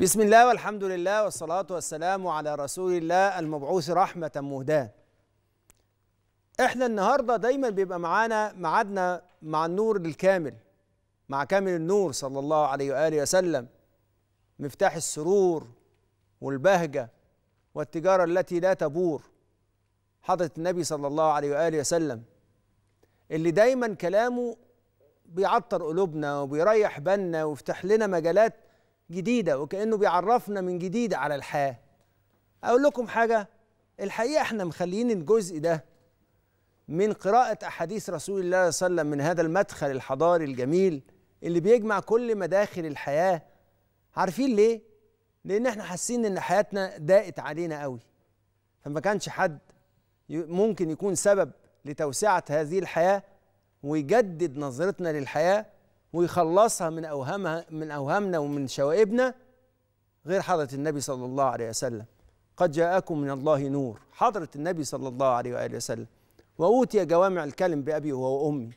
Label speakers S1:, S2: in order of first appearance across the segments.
S1: بسم الله والحمد لله والصلاة والسلام على رسول الله المبعوث رحمة مهداة احنا النهاردة دايما بيبقى معانا معادنا مع النور الكامل مع كامل النور صلى الله عليه وآله وسلم مفتاح السرور والبهجة والتجارة التي لا تبور حضرة النبي صلى الله عليه وآله وسلم اللي دايما كلامه بيعطر قلوبنا وبيريح بالنا ويفتح لنا مجالات جديده وكانه بيعرفنا من جديد على الحياه اقول لكم حاجه الحقيقه احنا مخليين الجزء ده من قراءه احاديث رسول الله صلى الله عليه وسلم من هذا المدخل الحضاري الجميل اللي بيجمع كل مداخل الحياه عارفين ليه لان احنا حاسين ان حياتنا ضاقت علينا قوي فما كانش حد ممكن يكون سبب لتوسعه هذه الحياه ويجدد نظرتنا للحياه ويخلصها من أوهامها من أوهامنا ومن شوائبنا غير حضرة النبي صلى الله عليه وسلم قد جاءكم من الله نور حضرة النبي صلى الله عليه وآله وسلم وأوتي جوامع الكلم بأبي وأمي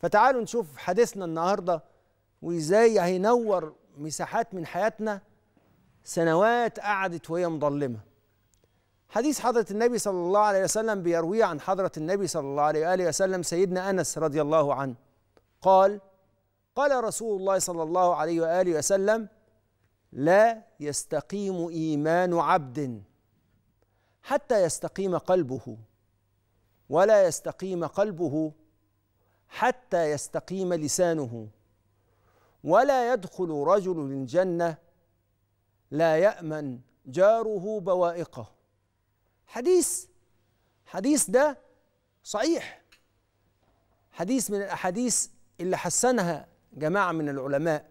S1: فتعالوا نشوف حديثنا النهاردة وإزاي هينور مساحات من حياتنا سنوات قعدت وهي مظلمة حديث حضرة النبي صلى الله عليه وسلم بيرويه عن حضرة النبي صلى الله عليه وآله وسلم سيدنا أنس رضي الله عنه قال قال رسول الله صلى الله عليه واله وسلم لا يستقيم ايمان عبد حتى يستقيم قلبه ولا يستقيم قلبه حتى يستقيم لسانه ولا يدخل رجل الجنه لا يامن جاره بوائقه حديث حديث ده صحيح حديث من الاحاديث اللي حسنها جماعة من العلماء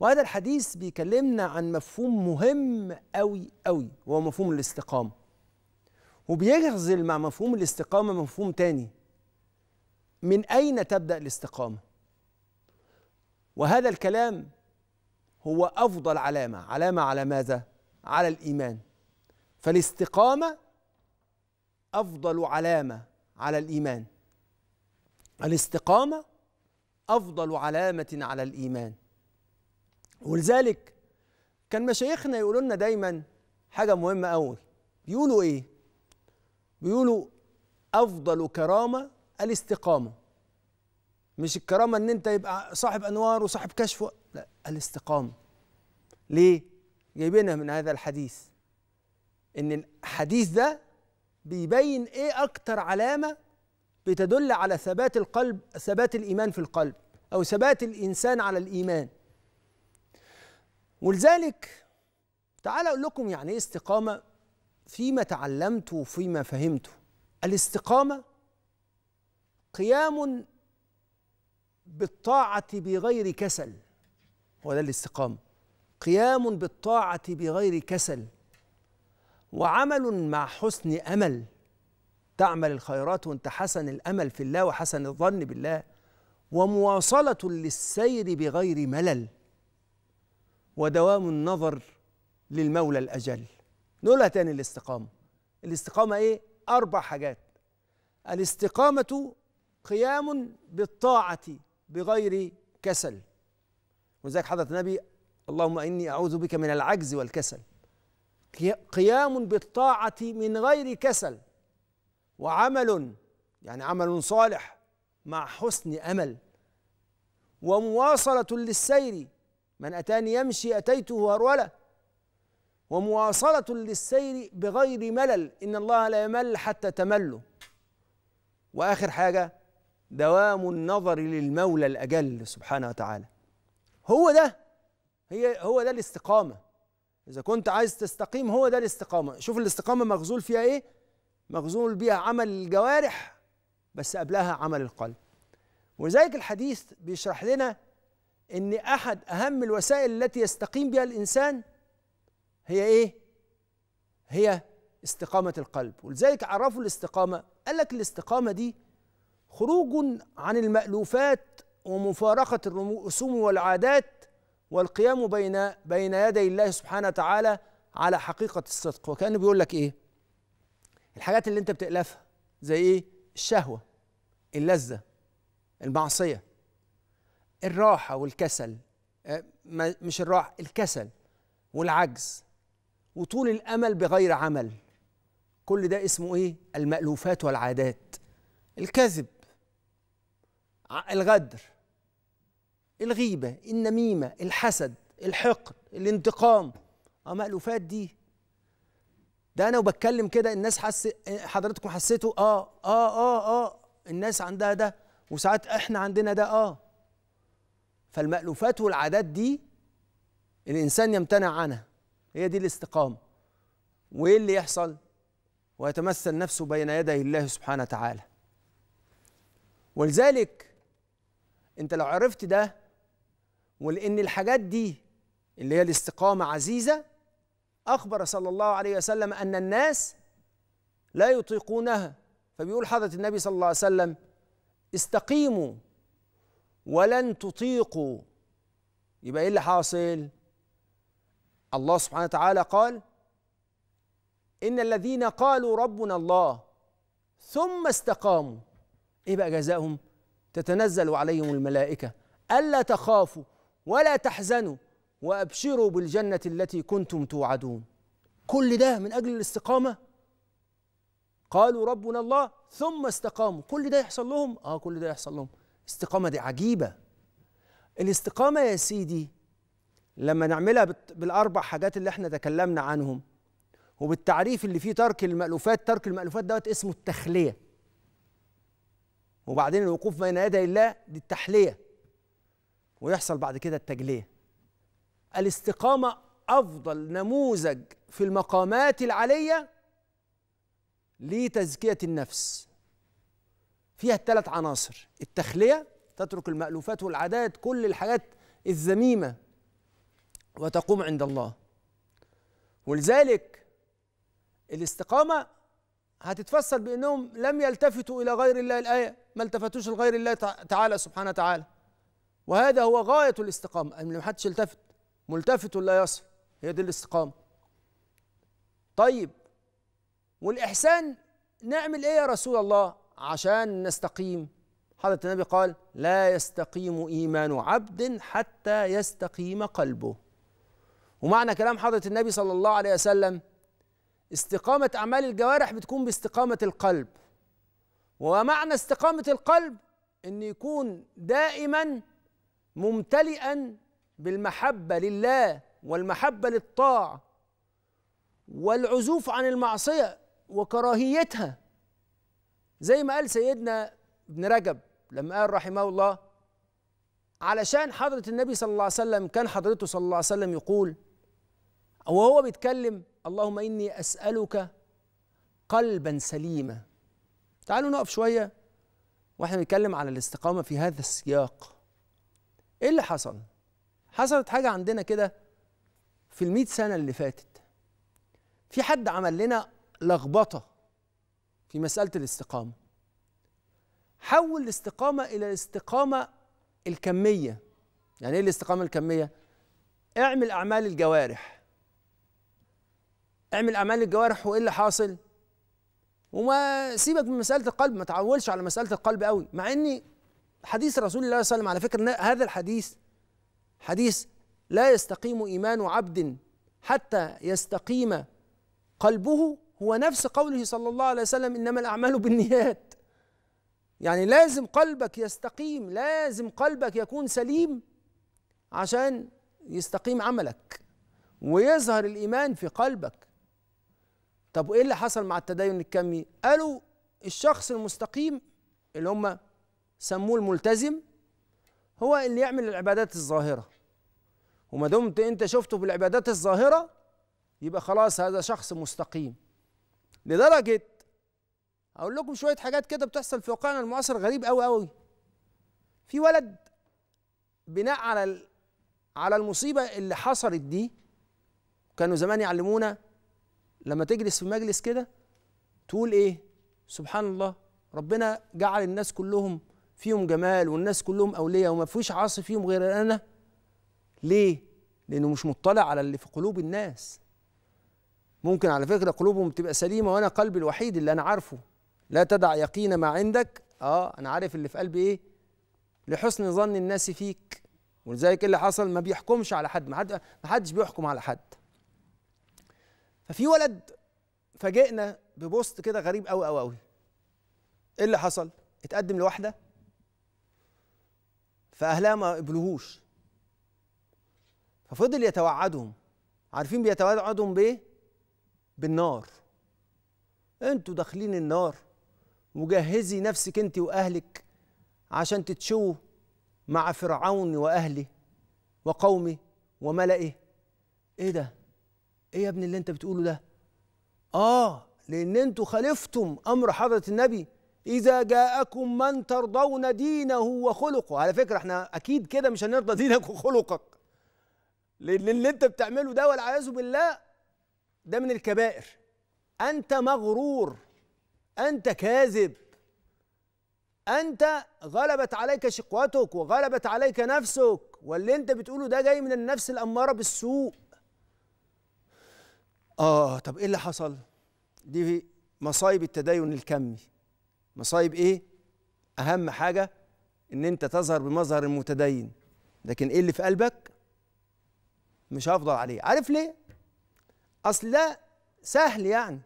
S1: وهذا الحديث بيكلمنا عن مفهوم مهم قوي قوي وهو مفهوم الاستقامة وبيغزل مع مفهوم الاستقامة مفهوم تاني من أين تبدأ الاستقامة وهذا الكلام هو أفضل علامة علامة على ماذا؟ على الإيمان فالاستقامة أفضل علامة على الإيمان الاستقامة أفضل علامة على الإيمان ولذلك كان مشايخنا يقولوا لنا دايما حاجة مهمة أوي بيقولوا إيه؟ بيقولوا أفضل كرامة الاستقامة مش الكرامة إن أنت يبقى صاحب أنوار وصاحب كشف لا الاستقامة ليه؟ جايبينها من هذا الحديث إن الحديث ده بيبين إيه أكتر علامة بتدل على ثبات القلب ثبات الإيمان في القلب أو ثبات الإنسان على الإيمان ولذلك تعال أقول لكم يعني إيه استقامة فيما تعلمته وفيما فهمته الاستقامة قيام بالطاعة بغير كسل هو ده الاستقامة قيام بالطاعة بغير كسل وعمل مع حسن أمل تعمل الخيرات وانت حسن الامل في الله وحسن الظن بالله ومواصله للسير بغير ملل ودوام النظر للمولى الاجل نقولها تاني الاستقامه الاستقامه ايه اربع حاجات الاستقامه قيام بالطاعه بغير كسل وذلك حضرت النبي اللهم اني اعوذ بك من العجز والكسل قيام بالطاعه من غير كسل وعمل يعني عمل صالح مع حسن امل ومواصله للسير من اتاني يمشي اتيته هروله ومواصله للسير بغير ملل ان الله لا يمل حتى تملوا واخر حاجه دوام النظر للمولى الاجل سبحانه وتعالى هو ده هي هو ده الاستقامه اذا كنت عايز تستقيم هو ده الاستقامه شوف الاستقامه مغزول فيها ايه مخزون بها عمل الجوارح بس قبلها عمل القلب ولذلك الحديث بيشرح لنا ان احد اهم الوسائل التي يستقيم بها الانسان هي ايه هي استقامه القلب ولذلك عرفوا الاستقامه قال لك الاستقامه دي خروج عن المالوفات ومفارقه الرسوم والعادات والقيام بين بين يدي الله سبحانه وتعالى على حقيقه الصدق وكانه بيقول لك ايه الحاجات اللي انت بتألفها زي ايه الشهوة اللذة المعصية الراحة والكسل آه، مش الراحة الكسل والعجز وطول الأمل بغير عمل كل ده اسمه ايه المألوفات والعادات الكذب الغدر الغيبة النميمة الحسد الحقد الانتقام اه مألوفات دي ده انا وبتكلم كده الناس حس حضراتكم حسيتوا اه اه اه اه الناس عندها ده وساعات احنا عندنا ده اه فالمألوفات والعادات دي الانسان يمتنع عنها هي دي الاستقامه وايه اللي يحصل ويتمثل نفسه بين يدي الله سبحانه وتعالى ولذلك انت لو عرفت ده ولان الحاجات دي اللي هي الاستقامه عزيزه أخبر صلى الله عليه وسلم أن الناس لا يطيقونها فبيقول حضرة النبي صلى الله عليه وسلم استقيموا ولن تطيقوا يبقى إيه اللي حاصل؟ الله سبحانه وتعالى قال إن الذين قالوا ربنا الله ثم استقاموا إيه بقى جزاؤهم تتنزل عليهم الملائكة ألا تخافوا ولا تحزنوا وابشروا بالجنه التي كنتم توعدون كل ده من اجل الاستقامه قالوا ربنا الله ثم استقاموا كل ده يحصل لهم اه كل ده يحصل لهم استقامه دي عجيبه الاستقامه يا سيدي لما نعملها بالاربع حاجات اللي احنا تكلمنا عنهم وبالتعريف اللي فيه ترك المألوفات ترك المألوفات دوت اسمه التخلية وبعدين الوقوف بين يدي الله دي التحلية ويحصل بعد كده التجلية الاستقامة أفضل نموذج في المقامات العالية لتزكية النفس فيها الثلاث عناصر التخلية تترك المألوفات والعادات كل الحاجات الذميمة وتقوم عند الله ولذلك الاستقامة هتتفسر بأنهم لم يلتفتوا إلى غير الله الآية ما التفتوش لغير الله تعالى سبحانه وتعالى وهذا هو غاية الاستقامة أن حدش يلتفت ملتفت لا يصل هي دي الاستقامة طيب والإحسان نعمل إيه يا رسول الله عشان نستقيم حضرة النبي قال لا يستقيم إيمان عبد حتى يستقيم قلبه ومعنى كلام حضرة النبي صلى الله عليه وسلم استقامة أعمال الجوارح بتكون باستقامة القلب ومعنى استقامة القلب أن يكون دائما ممتلئا بالمحبة لله والمحبة للطاعة والعزوف عن المعصية وكراهيتها زي ما قال سيدنا ابن رجب لما قال رحمه الله علشان حضرة النبي صلى الله عليه وسلم كان حضرته صلى الله عليه وسلم يقول وهو بيتكلم اللهم إني أسألك قلبا سليما تعالوا نقف شوية واحنا بنتكلم على الاستقامة في هذا السياق ايه اللي حصل؟ حصلت حاجه عندنا كده في المئة سنه اللي فاتت في حد عمل لنا لخبطه في مساله الاستقامه حول الاستقامه الى الاستقامه الكميه يعني ايه الاستقامه الكميه اعمل اعمال الجوارح اعمل اعمال الجوارح وايه اللي حاصل وما سيبك من مساله القلب ما تعولش على مساله القلب قوي مع أني حديث رسول الله صلى الله عليه وسلم على فكره هذا الحديث حديث لا يستقيم إيمان عبد حتى يستقيم قلبه هو نفس قوله صلى الله عليه وسلم إنما الأعمال بالنيات يعني لازم قلبك يستقيم لازم قلبك يكون سليم عشان يستقيم عملك ويظهر الإيمان في قلبك طب وإيه اللي حصل مع التدين الكمي قالوا الشخص المستقيم اللي هم سموه الملتزم هو اللي يعمل العبادات الظاهرة وما دمت انت شفته في العبادات الظاهره يبقى خلاص هذا شخص مستقيم لدرجه اقول لكم شويه حاجات كده بتحصل في واقعنا المعاصر غريب قوي قوي في ولد بناء على على المصيبه اللي حصلت دي كانوا زمان يعلمونا لما تجلس في مجلس كده تقول ايه سبحان الله ربنا جعل الناس كلهم فيهم جمال والناس كلهم اولياء وما فيش عاصي فيهم غير انا ليه؟ لأنه مش مطلع على اللي في قلوب الناس ممكن على فكرة قلوبهم تبقى سليمة وأنا قلبي الوحيد اللي أنا عارفه لا تدع يقين ما عندك آه أنا عارف اللي في قلبي إيه لحسن ظن الناس فيك ولذلك إيه اللي حصل ما بيحكمش على حد ما حد ما حدش بيحكم على حد ففي ولد فاجئنا ببوست كده غريب قوي قوي قوي ايه اللي حصل اتقدم لواحده فاهلها ما قبلوهوش ففضل يتوعدهم عارفين بيتوعدهم بايه بالنار انتوا داخلين النار وجهزي نفسك انت واهلك عشان تتشووا مع فرعون واهله وقومه وملئه ايه ده ايه يا ابني اللي انت بتقوله ده اه لان انتوا خالفتم امر حضره النبي اذا جاءكم من ترضون دينه وخلقه على فكره احنا اكيد كده مش هنرضى دينك وخلقك لان اللي انت بتعمله ده والعياذ بالله ده من الكبائر انت مغرور انت كاذب انت غلبت عليك شقوتك وغلبت عليك نفسك واللي انت بتقوله ده جاي من النفس الاماره بالسوء اه طب ايه اللي حصل دي مصايب التدين الكمي مصايب ايه اهم حاجه ان انت تظهر بمظهر المتدين لكن ايه اللي في قلبك مش هفضل عليه عارف ليه اصل ده سهل يعني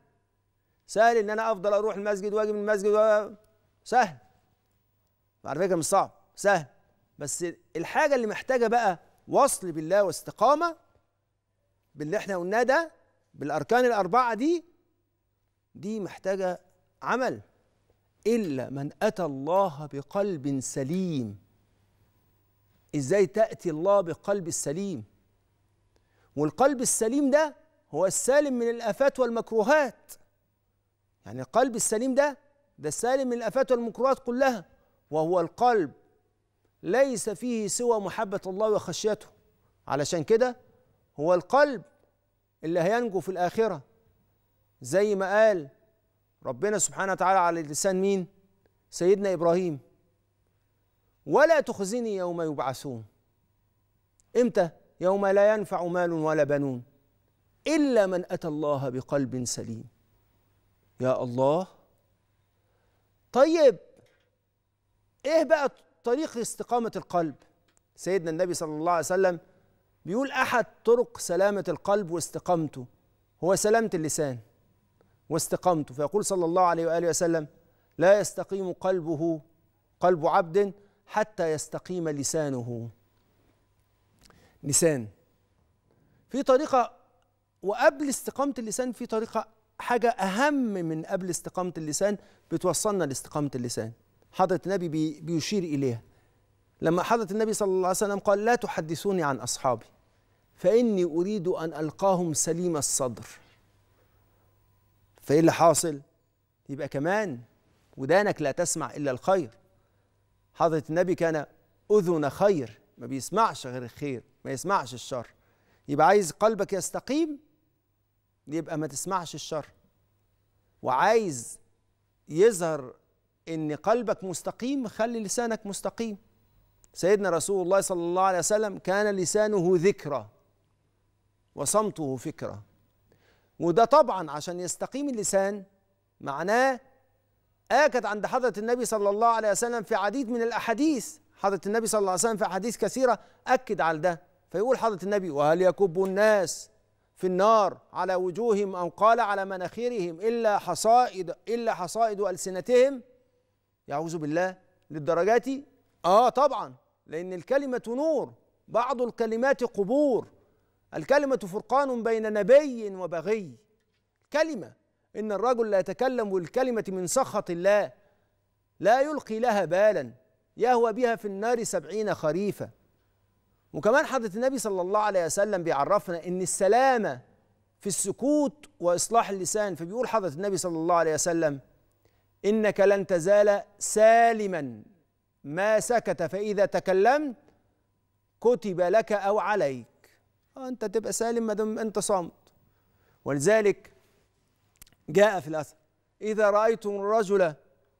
S1: سهل ان انا افضل اروح المسجد واجي من المسجد و... سهل على فكره مش صعب سهل بس الحاجه اللي محتاجه بقى وصل بالله واستقامه باللي احنا قلناه ده بالاركان الاربعه دي دي محتاجه عمل الا من اتى الله بقلب سليم ازاي تاتي الله بقلب السليم والقلب السليم ده هو السالم من الآفات والمكروهات يعني القلب السليم ده ده السالم من الآفات والمكروهات كلها وهو القلب ليس فيه سوى محبة الله وخشيته علشان كده هو القلب اللي هينجو في الآخرة زي ما قال ربنا سبحانه وتعالى على لسان مين؟ سيدنا إبراهيم ولا تخزني يوم يبعثون امتى؟ يوم لا ينفع مال ولا بنون إلا من أتى الله بقلب سليم يا الله طيب إيه بقى طريق استقامة القلب سيدنا النبي صلى الله عليه وسلم بيقول أحد طرق سلامة القلب واستقامته هو سلامة اللسان واستقامته فيقول صلى الله عليه وآله وسلم لا يستقيم قلبه قلب عبد حتى يستقيم لسانه لسان في طريقة وقبل استقامة اللسان في طريقة حاجة أهم من قبل استقامة اللسان بتوصلنا لاستقامة اللسان حضرة النبي بي بيشير إليها لما حضرة النبي صلى الله عليه وسلم قال لا تحدثوني عن أصحابي فإني أريد أن ألقاهم سليم الصدر فإيه اللي حاصل؟ يبقى كمان ودانك لا تسمع إلا الخير حضرة النبي كان أذن خير ما بيسمعش غير الخير ما يسمعش الشر يبقى عايز قلبك يستقيم يبقى ما تسمعش الشر وعايز يظهر ان قلبك مستقيم خلي لسانك مستقيم سيدنا رسول الله صلى الله عليه وسلم كان لسانه ذكرى وصمته فكرة وده طبعا عشان يستقيم اللسان معناه آكد عند حضرة النبي صلى الله عليه وسلم في عديد من الأحاديث حضرة النبي صلى الله عليه وسلم في أحاديث كثيرة أكد على ده فيقول حضرة النبي وهل يكب الناس في النار على وجوههم أو قال على مناخيرهم إلا حصائد إلا حصائد ألسنتهم يعوذ بالله للدرجات آه طبعا لأن الكلمة نور بعض الكلمات قبور الكلمة فرقان بين نبي وبغي كلمة إن الرجل لا يتكلم بالكلمة من سخط الله لا يلقي لها بالا يهوى بها في النار سبعين خريفا وكمان حضرة النبي صلى الله عليه وسلم بيعرفنا ان السلامة في السكوت واصلاح اللسان فبيقول حضرة النبي صلى الله عليه وسلم انك لن تزال سالما ما سكت فاذا تكلمت كتب لك او عليك انت تبقى سالم ما دام انت صامت ولذلك جاء في الاثر اذا رايتم الرجل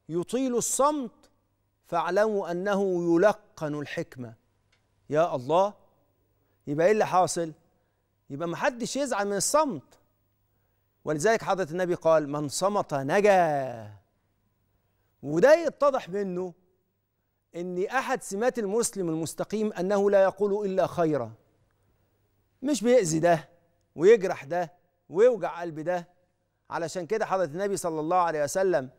S1: يطيل الصمت فاعلموا انه يلقن الحكمه يا الله يبقى ايه اللي حاصل يبقى محدش يزعل من الصمت ولذلك حضرة النبي قال من صمت نجا وده يتضح منه ان احد سمات المسلم المستقيم انه لا يقول الا خيرا مش بيأذي ده ويجرح ده ويوجع قلب ده علشان كده حضرة النبي صلى الله عليه وسلم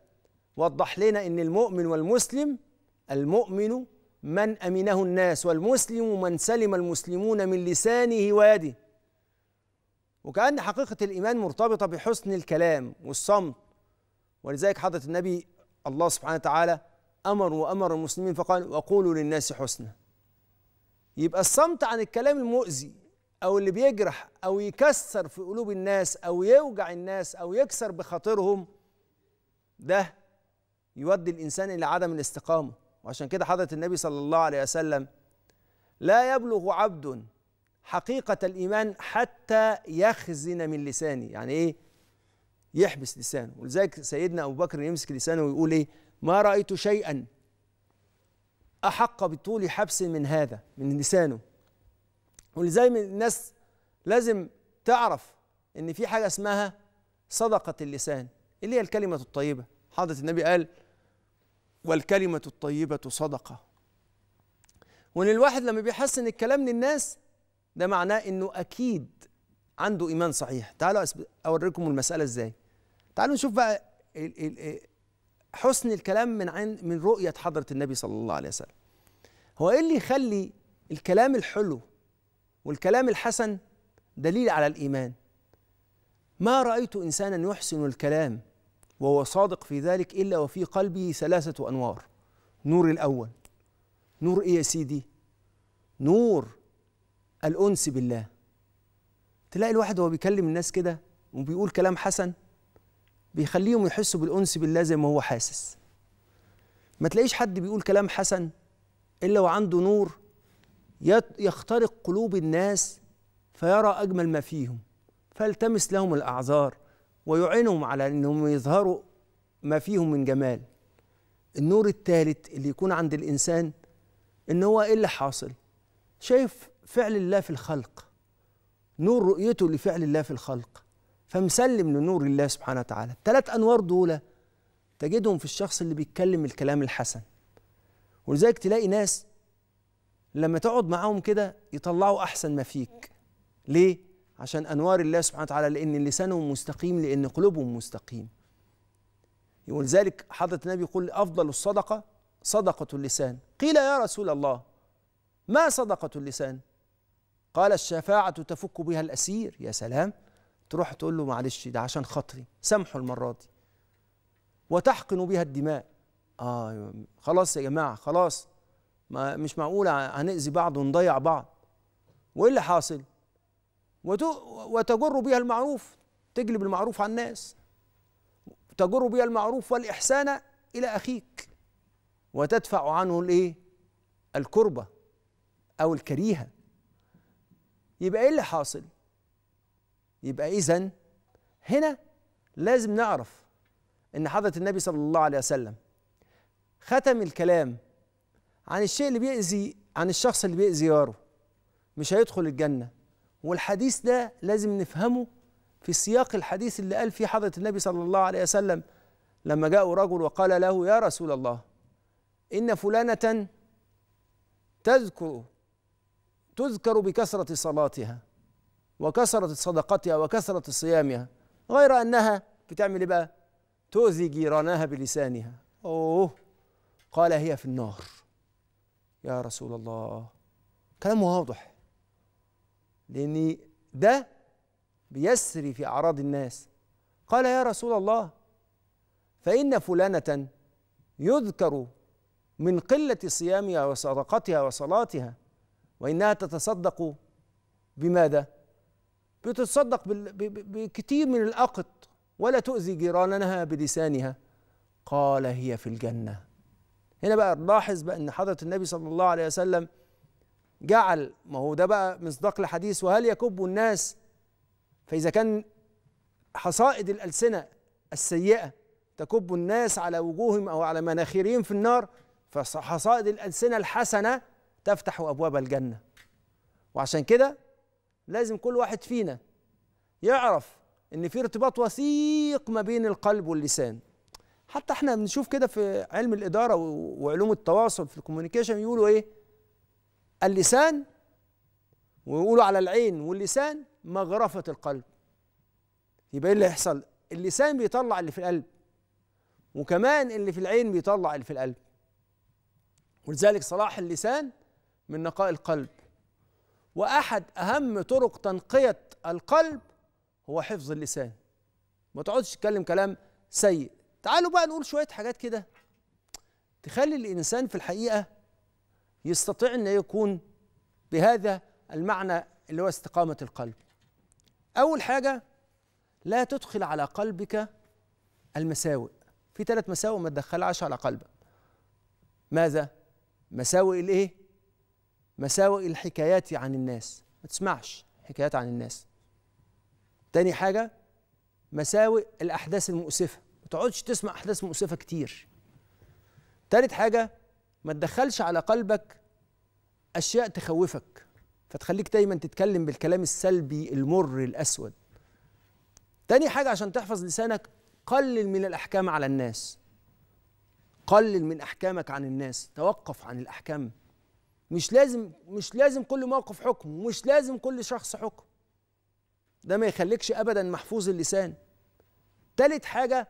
S1: وضح لنا ان المؤمن والمسلم المؤمن من امنه الناس والمسلم من سلم المسلمون من لسانه ويده وكأن حقيقة الإيمان مرتبطة بحسن الكلام والصمت ولذلك حضرة النبي الله سبحانه وتعالى أمر وأمر المسلمين فقال وقولوا للناس حسنا يبقى الصمت عن الكلام المؤذي أو اللي بيجرح أو يكسر في قلوب الناس أو يوجع الناس أو يكسر بخاطرهم ده يودي الإنسان إلى عدم الاستقامة وعشان كده حضرة النبي صلى الله عليه وسلم لا يبلغ عبد حقيقة الإيمان حتى يخزن من لسانه يعني إيه يحبس لسانه ولذلك سيدنا أبو بكر يمسك لسانه ويقول إيه ما رأيت شيئا أحق بطول حبس من هذا من لسانه ولذلك الناس لازم تعرف إن في حاجة اسمها صدقة اللسان اللي هي الكلمة الطيبة حضرة النبي قال والكلمة الطيبة صدقة وان الواحد لما بيحسن الكلام للناس ده معناه انه اكيد عنده ايمان صحيح تعالوا اوريكم المسألة ازاي تعالوا نشوف بقى حسن الكلام من عن من رؤية حضرة النبي صلى الله عليه وسلم هو ايه اللي يخلي الكلام الحلو والكلام الحسن دليل على الايمان ما رأيت إنسانا يحسن الكلام وهو صادق في ذلك إلا وفي قلبه ثلاثة أنوار نور الأول نور إيه يا سيدي نور الأنس بالله تلاقي الواحد وهو بيكلم الناس كده وبيقول كلام حسن بيخليهم يحسوا بالأنس بالله زي ما هو حاسس ما تلاقيش حد بيقول كلام حسن إلا وعنده نور يخترق قلوب الناس فيرى أجمل ما فيهم فالتمس لهم الأعذار ويعينهم على انهم يظهروا ما فيهم من جمال النور الثالث اللي يكون عند الانسان ان هو ايه اللي حاصل شايف فعل الله في الخلق نور رؤيته لفعل الله في الخلق فمسلم لنور الله سبحانه وتعالى التلات انوار دول تجدهم في الشخص اللي بيتكلم الكلام الحسن ولذلك تلاقي ناس لما تقعد معاهم كده يطلعوا احسن ما فيك ليه عشان أنوار الله سبحانه وتعالى لأن لسانهم مستقيم لأن قلوبهم مستقيم ولذلك حضرة النبي يقول أفضل الصدقة صدقة اللسان قيل يا رسول الله ما صدقة اللسان قال الشفاعة تفك بها الأسير يا سلام تروح تقول له معلش ده عشان خاطري سامحه المرة دي وتحقن بها الدماء آه خلاص يا جماعة خلاص ما مش معقوله هنأذي بعض ونضيع بعض وإيه اللي حاصل؟ وتجر بها المعروف تجلب المعروف على الناس تجر بها المعروف والإحسان إلى أخيك وتدفع عنه الإيه؟ الكربة أو الكريهة يبقى إيه اللي حاصل؟ يبقى إذا هنا لازم نعرف إن حضرة النبي صلى الله عليه وسلم ختم الكلام عن الشيء اللي بيأذي عن الشخص اللي بيأذي جاره مش هيدخل الجنة والحديث ده لازم نفهمه في سياق الحديث اللي قال فيه حضرة النبي صلى الله عليه وسلم لما جاء رجل وقال له يا رسول الله إن فلانة تذكر تذكر بكثرة صلاتها وكثرة صدقتها وكثرة صيامها غير أنها بتعمل إيه بقى؟ تؤذي جيرانها بلسانها أوه قال هي في النار يا رسول الله كلام واضح لأن ده بيسري في أعراض الناس قال يا رسول الله فإن فلانة يذكر من قلة صيامها وصدقتها وصلاتها وإنها تتصدق بماذا؟ بتتصدق بكثير من الأقط ولا تؤذي جيرانها بلسانها قال هي في الجنة هنا بقى نلاحظ بقى أن حضرة النبي صلى الله عليه وسلم جعل ما هو ده بقى مصداق الحديث وهل يكب الناس فإذا كان حصائد الألسنة السيئة تكب الناس على وجوههم أو على مناخيرهم في النار فحصائد الألسنة الحسنة تفتح أبواب الجنة وعشان كده لازم كل واحد فينا يعرف ان في ارتباط وثيق ما بين القلب واللسان حتى احنا بنشوف كده في علم الاداره وعلوم التواصل في الكوميونيكيشن يقولوا ايه اللسان ويقولوا على العين واللسان مغرفة القلب يبقى ايه اللي هيحصل اللسان بيطلع اللي في القلب وكمان اللي في العين بيطلع اللي في القلب ولذلك صلاح اللسان من نقاء القلب واحد اهم طرق تنقيه القلب هو حفظ اللسان ما تقعدش تتكلم كلام سيء تعالوا بقى نقول شويه حاجات كده تخلي الانسان في الحقيقه يستطيع أن يكون بهذا المعنى اللي هو استقامة القلب أول حاجة لا تدخل على قلبك المساوئ في ثلاث مساوئ ما تدخلهاش على قلبك ماذا مساوئ الايه مساوئ الحكايات عن الناس ما تسمعش حكايات عن الناس تاني حاجه مساوئ الاحداث المؤسفه ما تقعدش تسمع احداث مؤسفه كتير تالت حاجه ما تدخلش على قلبك اشياء تخوفك فتخليك دايما تتكلم بالكلام السلبي المر الاسود تاني حاجه عشان تحفظ لسانك قلل من الاحكام على الناس قلل من احكامك عن الناس توقف عن الاحكام مش لازم مش لازم كل موقف حكم ومش لازم كل شخص حكم ده ما يخليكش ابدا محفوظ اللسان تالت حاجه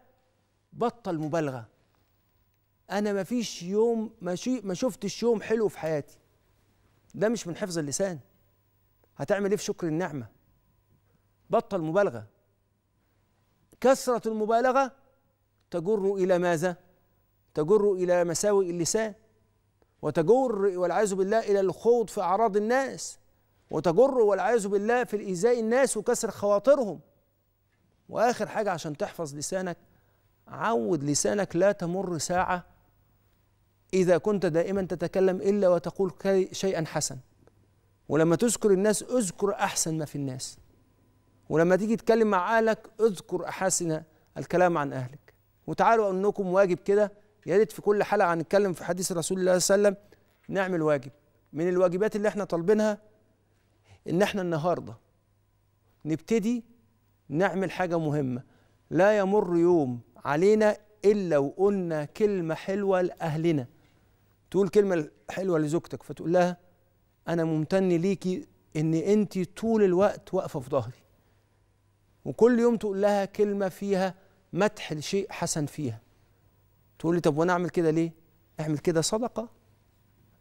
S1: بطل مبالغه انا ما فيش يوم ما شفتش يوم حلو في حياتي ده مش من حفظ اللسان هتعمل ايه في شكر النعمه بطل مبالغه كثره المبالغه تجر الى ماذا تجر الى مساوئ اللسان وتجر والعياذ بالله الى الخوض في اعراض الناس وتجر والعياذ بالله في الايذاء الناس وكسر خواطرهم واخر حاجه عشان تحفظ لسانك عود لسانك لا تمر ساعه إذا كنت دائما تتكلم إلا وتقول شيئا حسن ولما تذكر الناس اذكر أحسن ما في الناس ولما تيجي تتكلم مع أهلك اذكر أحاسن الكلام عن أهلك وتعالوا أنكم واجب كده يا ريت في كل حلقة هنتكلم في حديث رسول الله صلى الله عليه وسلم نعمل واجب من الواجبات اللي احنا طالبينها ان احنا النهارده نبتدي نعمل حاجة مهمة لا يمر يوم علينا إلا وقلنا كلمة حلوة لأهلنا تقول كلمة حلوة لزوجتك فتقول لها أنا ممتن ليكي إن أنت طول الوقت واقفة في ظهري وكل يوم تقول لها كلمة فيها مدح لشيء حسن فيها تقول لي طب وأنا أعمل كده ليه؟ اعمل كده صدقة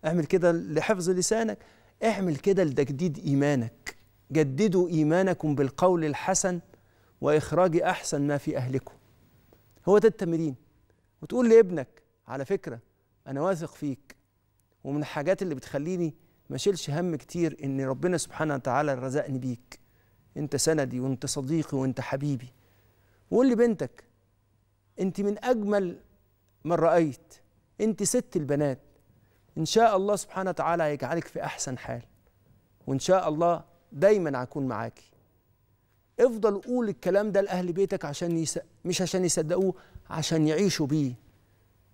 S1: اعمل كده لحفظ لسانك اعمل كده لتجديد إيمانك جددوا إيمانكم بالقول الحسن وإخراج أحسن ما في أهلكم هو ده التمرين وتقول لابنك على فكرة انا واثق فيك ومن الحاجات اللي بتخليني ما اشيلش هم كتير ان ربنا سبحانه وتعالى رزقني بيك انت سندي وانت صديقي وانت حبيبي وقول لبنتك انت من اجمل من رايت انت ست البنات ان شاء الله سبحانه وتعالى هيجعلك في احسن حال وان شاء الله دايما هكون معاكي افضل قول الكلام ده لاهل بيتك عشان يس... مش عشان يصدقوه عشان يعيشوا بيه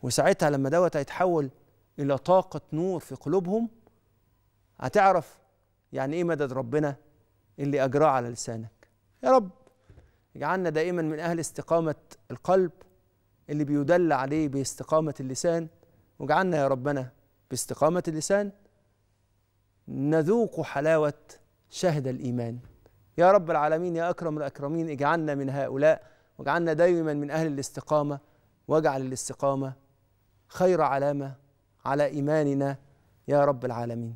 S1: وساعتها لما دوت هيتحول الى طاقه نور في قلوبهم هتعرف يعني ايه مدد ربنا اللي اجراه على لسانك يا رب اجعلنا دائما من اهل استقامه القلب اللي بيدل عليه باستقامه اللسان واجعلنا يا ربنا باستقامه اللسان نذوق حلاوه شهد الايمان يا رب العالمين يا اكرم الاكرمين اجعلنا من هؤلاء واجعلنا دائما من اهل الاستقامه واجعل الاستقامه خير علامه على ايماننا يا رب العالمين